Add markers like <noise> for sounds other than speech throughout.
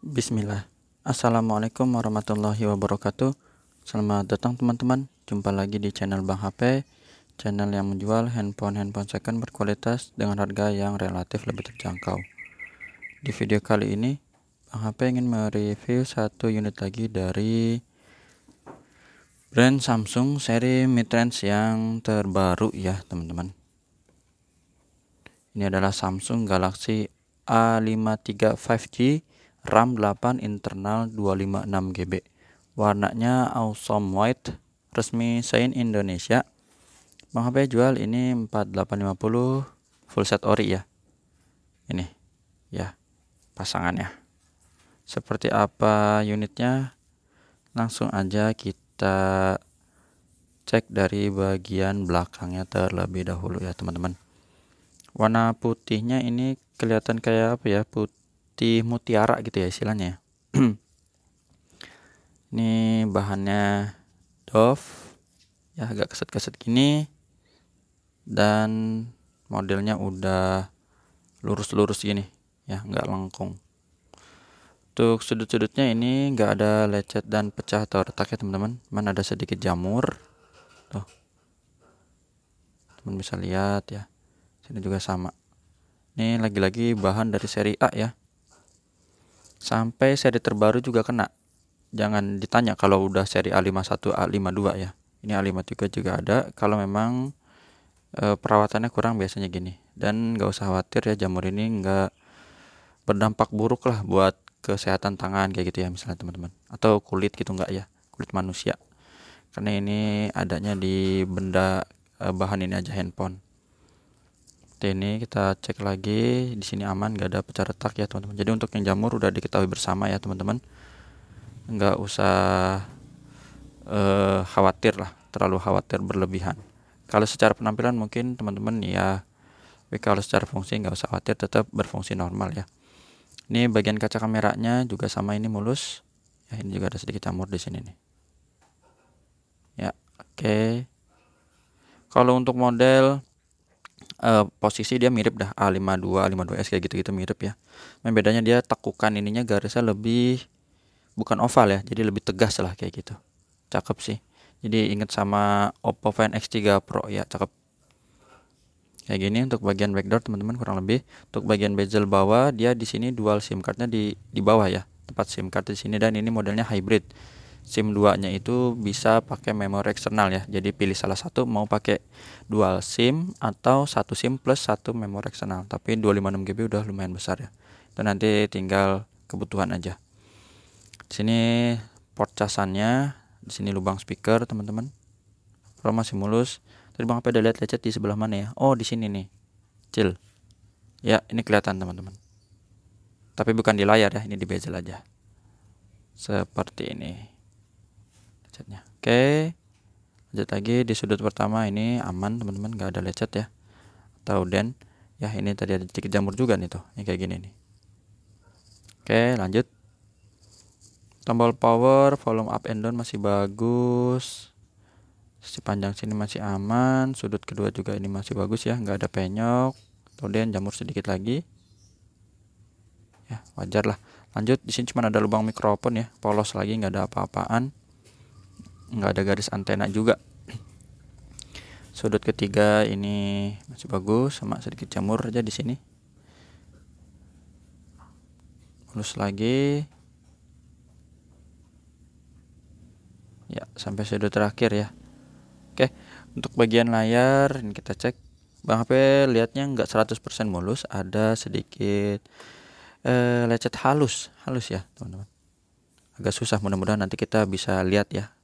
Bismillah Assalamualaikum warahmatullahi wabarakatuh Selamat datang teman-teman Jumpa lagi di channel Bang HP Channel yang menjual handphone-handphone second berkualitas Dengan harga yang relatif lebih terjangkau Di video kali ini Bang HP ingin mereview satu unit lagi dari Brand Samsung seri mid-range yang terbaru ya teman-teman Ini adalah Samsung Galaxy A53 5G RAM 8 internal 256 GB warnanya awesome white resmi Sain Indonesia Bang HP jual ini 4850 full set ori ya ini ya pasangannya seperti apa unitnya langsung aja kita cek dari bagian belakangnya terlebih dahulu ya teman-teman warna putihnya ini kelihatan kayak apa ya putih seperti mutiara gitu ya istilahnya ya. <clears throat> ini bahannya Dove ya agak keset-keset gini dan modelnya udah lurus-lurus gini ya nggak lengkung untuk sudut-sudutnya ini nggak ada lecet dan pecah atau retak ya teman-teman mana ada sedikit jamur tuh teman bisa lihat ya sini juga sama ini lagi-lagi bahan dari seri A ya sampai seri terbaru juga kena jangan ditanya kalau udah seri A51 A52 ya ini A53 juga ada kalau memang e, perawatannya kurang biasanya gini dan nggak usah khawatir ya jamur ini nggak berdampak buruk lah buat kesehatan tangan kayak gitu ya misalnya teman-teman atau kulit gitu nggak ya kulit manusia karena ini adanya di benda e, bahan ini aja handphone seperti ini kita cek lagi di sini aman gak ada pecah retak ya teman-teman jadi untuk yang jamur udah diketahui bersama ya teman-teman nggak usah eh, khawatir lah terlalu khawatir berlebihan kalau secara penampilan mungkin teman-teman ya tapi kalau secara fungsi nggak usah khawatir tetap berfungsi normal ya ini bagian kaca kameranya juga sama ini mulus ya ini juga ada sedikit jamur di sini nih ya oke okay. kalau untuk model uh, posisi dia mirip dah A52, A52S kayak gitu-gitu mirip ya. Membedanya bedanya dia tekukan ininya garisnya lebih bukan oval ya, jadi lebih tegas lah kayak gitu. Cakep sih. Jadi inget sama Oppo Find X3 Pro ya, cakep. Kayak gini untuk bagian backdoor teman-teman kurang lebih. Untuk bagian bezel bawah dia di sini dual SIM cardnya di di bawah ya. Tempat SIM card di sini dan ini modelnya hybrid SIM 2-nya itu bisa pakai memori eksternal ya. Jadi pilih salah satu mau pakai dual SIM atau satu SIM plus satu memori eksternal. Tapi 256 GB udah lumayan besar ya. Itu nanti tinggal kebutuhan aja. Di sini port casannya, di sini lubang speaker, teman-teman. Kalau masih mulus, tadi Bang apa? udah lihat lecet di sebelah mana ya? Oh, di sini nih. Cil. Ya, ini kelihatan teman-teman. Tapi bukan di layar ya, ini di bezel aja. Seperti ini lecetnya oke lanjut lagi di sudut pertama ini aman teman-teman nggak ada lecet ya atau den, ya ini tadi ada sedikit jamur juga nih tuh ini kayak gini nih oke lanjut tombol power volume up and down masih bagus Sepanjang sini masih aman sudut kedua juga ini masih bagus ya nggak ada penyok kemudian jamur sedikit lagi ya wajar lah lanjut di sini cuma ada lubang mikrofon ya polos lagi nggak ada apa-apaan nggak ada garis antena juga sudut ketiga ini masih bagus sama sedikit jamur aja di sini mulus lagi ya sampai sudut terakhir ya oke untuk bagian layar ini kita cek Bang HP lihatnya nggak 100% mulus ada sedikit eh, lecet halus halus ya teman-teman agak susah mudah-mudahan nanti kita bisa lihat ya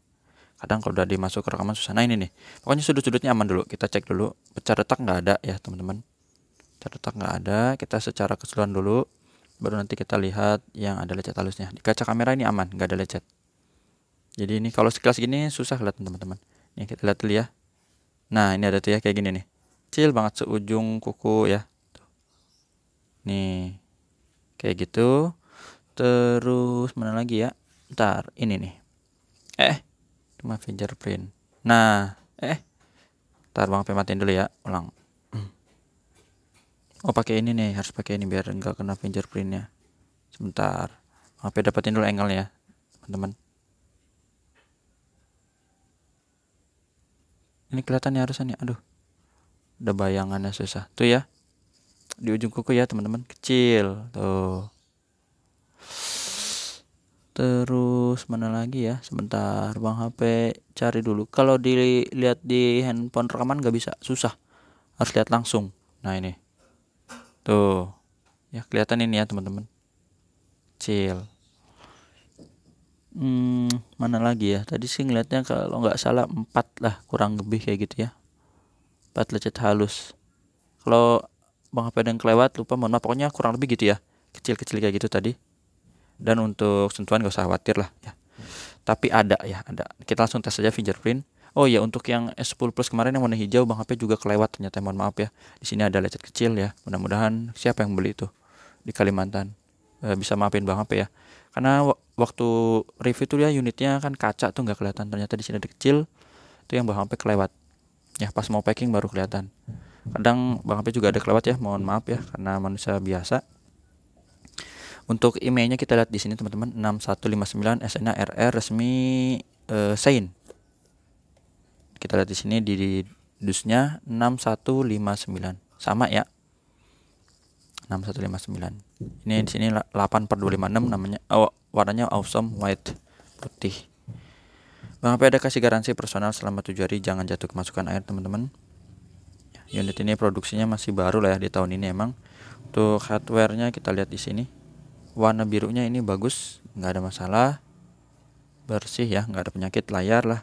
kadang kalau udah dimasuk ke rekaman susah nah ini nih pokoknya sudut-sudutnya aman dulu kita cek dulu pecah retak nggak ada ya teman-teman pecah retak nggak ada kita secara keseluruhan dulu baru nanti kita lihat yang ada lecet halusnya di kaca kamera ini aman nggak ada lecet jadi ini kalau sekilas gini susah lihat teman-teman ini kita lihat dulu ya nah ini ada tuh ya kayak gini nih kecil banget seujung kuku ya nih kayak gitu terus mana lagi ya ntar ini nih eh cuma fingerprint nah eh ntar bang pematin dulu ya ulang oh pakai ini nih harus pakai ini biar enggak kena fingerprintnya sebentar apa dapetin dulu angle ya teman-teman ini kelihatan ya harusnya nih aduh udah bayangannya susah tuh ya di ujung kuku ya teman-teman kecil tuh Terus mana lagi ya? Sebentar, Bang HP cari dulu. Kalau dilihat di handphone rekaman nggak bisa, susah. Harus lihat langsung. Nah, ini. Tuh. Ya, kelihatan ini ya, teman-teman. Chill. Hmm, mana lagi ya? Tadi sih ngeliatnya kalau nggak salah 4 lah, kurang lebih kayak gitu ya. 4 lecet halus. Kalau Bang HP ada yang kelewat, lupa mohon maaf. Pokoknya kurang lebih gitu ya. Kecil-kecil kayak gitu tadi dan untuk sentuhan gak usah khawatir lah ya tapi ada ya ada kita langsung tes saja fingerprint oh ya untuk yang S10 Plus kemarin yang warna hijau Bang HP juga kelewat ternyata mohon maaf ya di sini ada lecet kecil ya mudah-mudahan siapa yang beli itu di Kalimantan e, bisa maafin Bang HP ya karena waktu review tuh ya unitnya kan kaca tuh nggak kelihatan ternyata di sini ada kecil itu yang Bang HP kelewat ya pas mau packing baru kelihatan kadang Bang HP juga ada kelewat ya mohon maaf ya karena manusia biasa untuk emailnya kita lihat di sini teman-teman 6159 SNA RR resmi uh, eh, Sein. Kita lihat di sini di, di dusnya 6159. Sama ya. 6159. Ini di sini 8 per 256 namanya oh, warnanya awesome white putih. Bang HP ada kasih garansi personal selama 7 hari jangan jatuh kemasukan air teman-teman. Unit ini produksinya masih baru lah ya di tahun ini emang. Untuk hardwarenya kita lihat di sini warna birunya ini bagus nggak ada masalah bersih ya nggak ada penyakit layar lah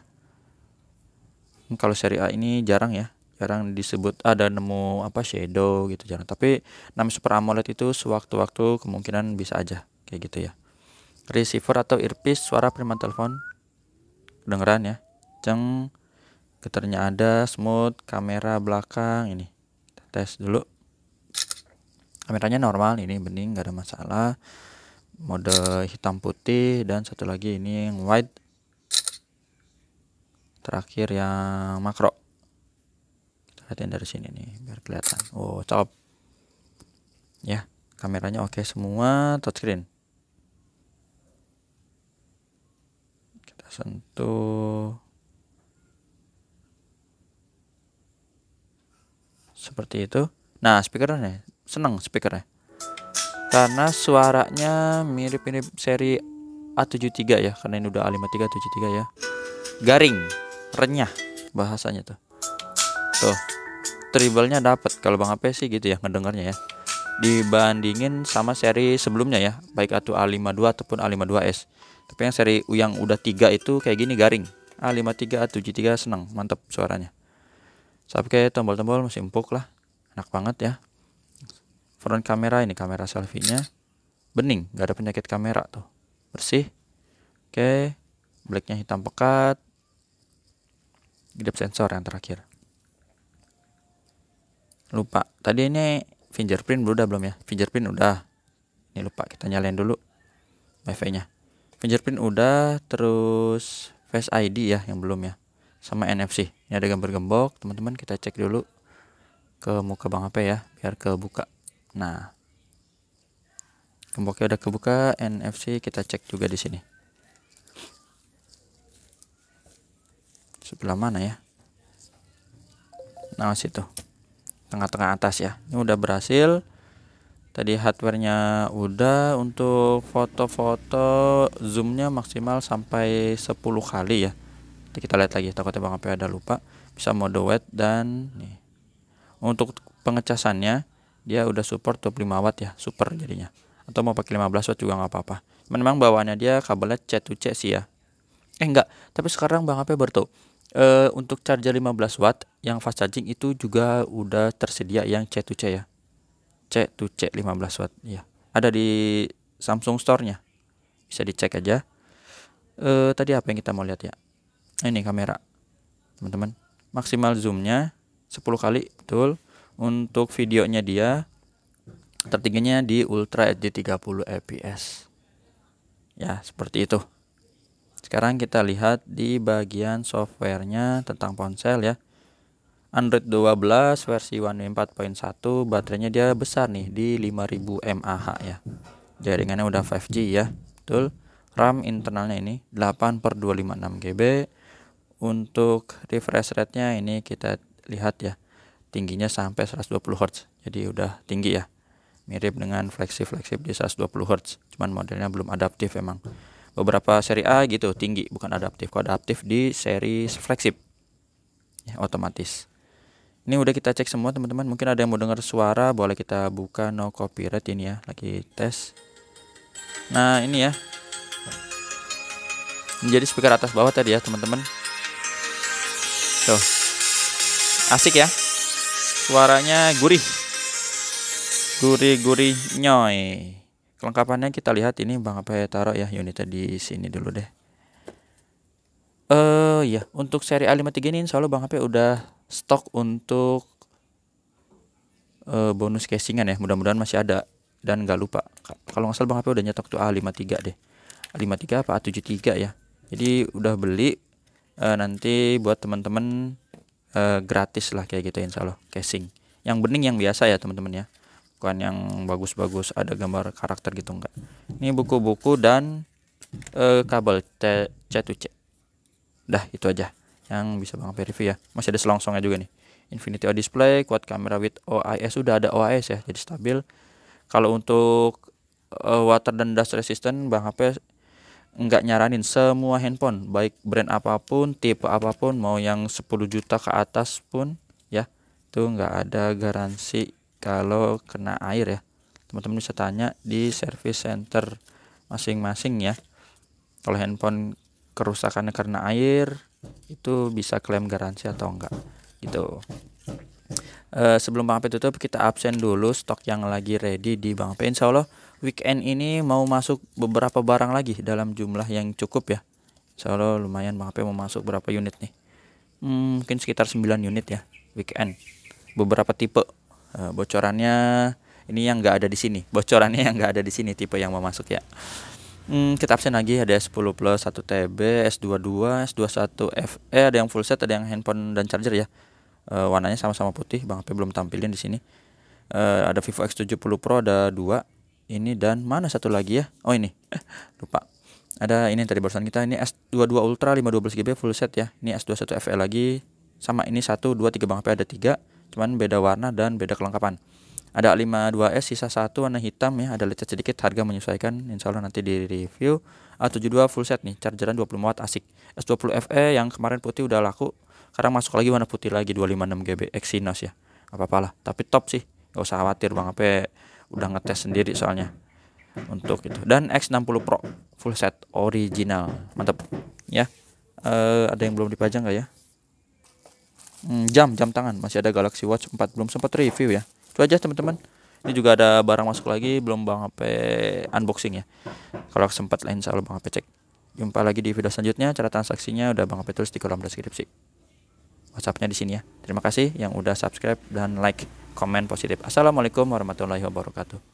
ini kalau seri A ini jarang ya jarang disebut ah, ada nemu apa shadow gitu jarang tapi nama super AMOLED itu sewaktu-waktu kemungkinan bisa aja kayak gitu ya receiver atau earpiece suara prima telepon kedengeran ya ceng getarnya ada smooth kamera belakang ini tes dulu kameranya normal ini bening nggak ada masalah mode hitam putih dan satu lagi ini yang white. terakhir yang makro kita lihatin dari sini nih biar kelihatan oh cakep ya kameranya oke okay semua touchscreen kita sentuh seperti itu nah speakernya seneng speakernya karena suaranya mirip-mirip seri A73 ya karena ini udah A53 73 ya garing renyah bahasanya tuh tuh tribalnya dapat kalau Bang AP sih gitu ya ngedengarnya ya dibandingin sama seri sebelumnya ya baik atau A52 ataupun A52S tapi yang seri yang udah tiga itu kayak gini garing A53 A73 senang mantap suaranya sampai kayak tombol-tombol masih empuk lah enak banget ya front kamera ini kamera selfie-nya bening nggak ada penyakit kamera tuh bersih oke blacknya hitam pekat grip sensor yang terakhir lupa tadi ini fingerprint udah belum ya fingerprint udah ini lupa kita nyalain dulu wifi nya fingerprint udah terus face ID ya yang belum ya sama NFC ini ada gambar gembok teman-teman kita cek dulu ke muka bang HP ya biar kebuka Nah, gemboknya udah kebuka, NFC kita cek juga di sini. Sebelah mana ya? Nah, situ. Tengah-tengah atas ya. Ini udah berhasil. Tadi hardwarenya udah untuk foto-foto zoomnya maksimal sampai 10 kali ya. Nanti kita lihat lagi takutnya Bang Ape ada lupa. Bisa mode wet dan nih. Untuk pengecasannya dia udah support 25 watt ya super jadinya atau mau pakai 15 watt juga nggak apa-apa memang bawaannya dia kabelnya c to c sih ya eh enggak tapi sekarang Bang HP berto e, untuk charger 15 watt yang fast charging itu juga udah tersedia yang c to c ya c to c 15 watt ya ada di Samsung Store-nya bisa dicek aja e, tadi apa yang kita mau lihat ya ini kamera teman-teman maksimal zoomnya 10 kali betul untuk videonya dia tertingginya di Ultra HD 30 fps ya seperti itu sekarang kita lihat di bagian softwarenya tentang ponsel ya Android 12 versi One 4.1 baterainya dia besar nih di 5000 mAh ya jaringannya udah 5G ya betul RAM internalnya ini 8 per 256 GB untuk refresh rate nya ini kita lihat ya tingginya sampai 120 Hz jadi udah tinggi ya mirip dengan flagship-flagship di 120 Hz cuman modelnya belum adaptif emang beberapa seri A gitu tinggi bukan adaptif Kok adaptif di seri flagship ya, otomatis ini udah kita cek semua teman-teman mungkin ada yang mau dengar suara boleh kita buka no copyright ini ya lagi tes nah ini ya menjadi speaker atas bawah tadi ya teman-teman tuh asik ya suaranya gurih gurih-gurih nyoy kelengkapannya kita lihat ini bang apa ya taruh ya unitnya di sini dulu deh eh uh, ya untuk seri A53 ini insya Allah bang HP udah stok untuk uh, bonus casingan ya mudah-mudahan masih ada dan nggak lupa kalau nggak salah bang HP udah nyetok tuh A53 deh A53 apa A73 ya jadi udah beli uh, nanti buat teman-teman uh, gratis lah kayak gitu insya Allah casing yang bening yang biasa ya teman-teman ya bukan yang bagus-bagus ada gambar karakter gitu enggak ini buku-buku dan uh, kabel C C2C dah itu aja yang bisa bang review ya masih ada selongsongnya juga nih Infinity O display kuat kamera with OIS sudah ada OIS ya jadi stabil kalau untuk uh, water dan dust resistant bang HP nggak nyaranin semua handphone baik brand apapun tipe apapun mau yang 10 juta ke atas pun ya itu nggak ada garansi kalau kena air ya teman-teman bisa tanya di service center masing-masing ya kalau handphone kerusakannya karena air itu bisa klaim garansi atau enggak gitu e, sebelum Bang tutup kita absen dulu stok yang lagi ready di Bang P insya Allah weekend ini mau masuk beberapa barang lagi dalam jumlah yang cukup ya. Soalnya lumayan Bang Ape mau masuk berapa unit nih? Hmm, mungkin sekitar 9 unit ya weekend. Beberapa tipe eh, bocorannya ini yang nggak ada di sini. <laughs> Bocorannya yang nggak ada di sini tipe yang mau masuk ya. Hmm, kita absen lagi ada S10 Plus 1 TB, S22, S21 FE, ada yang full set, ada yang handphone dan charger ya. Uh, warnanya sama-sama putih, Bang Ape belum tampilin di sini. Uh, ada Vivo X70 Pro ada 2, ini dan mana satu lagi ya oh ini eh, lupa ada ini yang tadi barusan kita ini S22 Ultra 512 GB full set ya ini S21 FE lagi sama ini 1 2 3 Bang HP ada tiga, cuman beda warna dan beda kelengkapan ada 52S sisa satu warna hitam ya ada lecet sedikit harga menyesuaikan Insyaallah nanti di review A72 full set nih chargeran 20 watt asik S20 FE yang kemarin putih udah laku sekarang masuk lagi warna putih lagi 256 GB Exynos ya apa-apalah tapi top sih gak usah khawatir Bang HP udah ngetes sendiri soalnya untuk itu dan X60 Pro full set original mantep ya uh, ada yang belum dipajang nggak ya hmm, jam jam tangan masih ada Galaxy Watch 4 belum sempat review ya itu aja teman-teman ini juga ada barang masuk lagi belum Bang apa unboxing ya kalau sempat lain selalu Bang apa cek jumpa lagi di video selanjutnya cara transaksinya udah Bang apa tulis di kolom deskripsi WhatsAppnya di sini ya terima kasih yang udah subscribe dan like komen positif. Assalamualaikum warahmatullahi wabarakatuh.